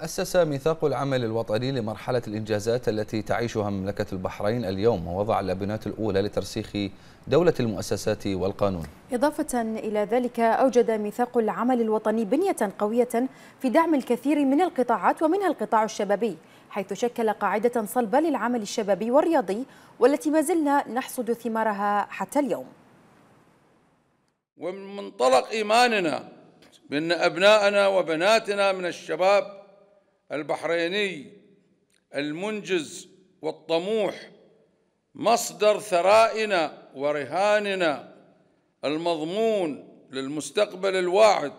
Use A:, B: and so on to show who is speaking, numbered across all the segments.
A: أسس ميثاق العمل الوطني لمرحلة الإنجازات التي تعيشها مملكة البحرين اليوم ووضع اللبنات الأولى لترسيخ دولة المؤسسات والقانون
B: إضافة إلى ذلك أوجد ميثاق العمل الوطني بنية قوية في دعم الكثير من القطاعات ومنها القطاع الشبابي حيث شكل قاعدة صلبة للعمل الشبابي والرياضي والتي ما زلنا نحصد ثمارها حتى اليوم
A: ومن منطلق إيماننا بأن أبناءنا وبناتنا من الشباب البحريني المنجز والطموح مصدر ثرائنا ورهاننا المضمون للمستقبل الواعد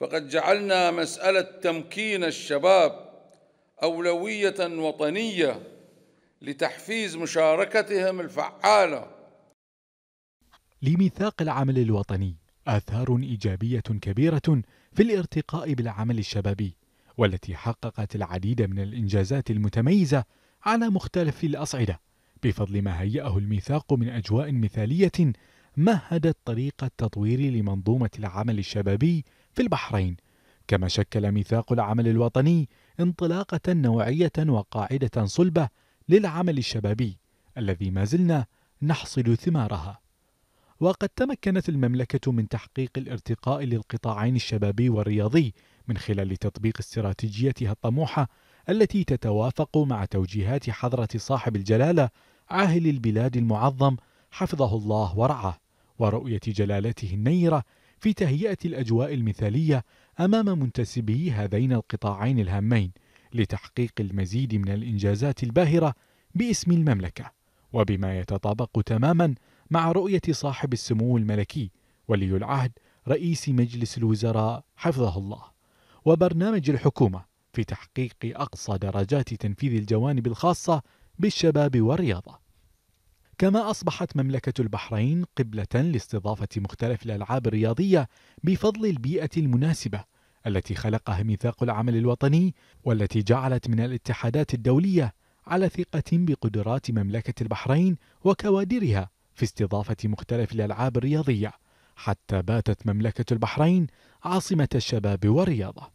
A: فقد جعلنا مسألة تمكين الشباب أولوية وطنية لتحفيز مشاركتهم الفعالة
C: لميثاق العمل الوطني آثار إيجابية كبيرة في الارتقاء بالعمل الشبابي والتي حققت العديد من الإنجازات المتميزة على مختلف الأصعدة بفضل ما هيأه الميثاق من أجواء مثالية مهدت طريق التطوير لمنظومة العمل الشبابي في البحرين كما شكل ميثاق العمل الوطني انطلاقة نوعية وقاعدة صلبة للعمل الشبابي الذي ما زلنا نحصد ثمارها وقد تمكنت المملكة من تحقيق الارتقاء للقطاعين الشبابي والرياضي من خلال تطبيق استراتيجيتها الطموحة التي تتوافق مع توجيهات حضرة صاحب الجلالة عاهل البلاد المعظم حفظه الله ورعاه ورؤية جلالته النيرة في تهيئة الأجواء المثالية أمام منتسبي هذين القطاعين الهامين لتحقيق المزيد من الإنجازات الباهرة باسم المملكة وبما يتطابق تماما مع رؤية صاحب السمو الملكي ولي العهد رئيس مجلس الوزراء حفظه الله وبرنامج الحكومة في تحقيق أقصى درجات تنفيذ الجوانب الخاصة بالشباب والرياضة. كما أصبحت مملكة البحرين قبلة لاستضافة مختلف الألعاب الرياضية بفضل البيئة المناسبة التي خلقها ميثاق العمل الوطني والتي جعلت من الاتحادات الدولية على ثقة بقدرات مملكة البحرين وكوادرها في استضافة مختلف الألعاب الرياضية حتى باتت مملكة البحرين عاصمة الشباب والرياضة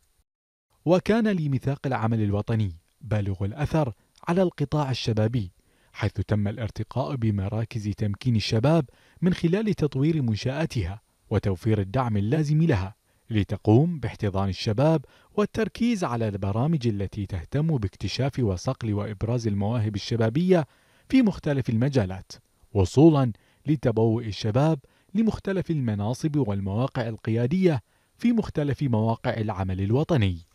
C: وكان لميثاق العمل الوطني بالغ الأثر على القطاع الشبابي حيث تم الارتقاء بمراكز تمكين الشباب من خلال تطوير منشآتها وتوفير الدعم اللازم لها لتقوم باحتضان الشباب والتركيز على البرامج التي تهتم باكتشاف وصقل وإبراز المواهب الشبابية في مختلف المجالات وصولا لتبوء الشباب لمختلف المناصب والمواقع القيادية في مختلف مواقع العمل الوطني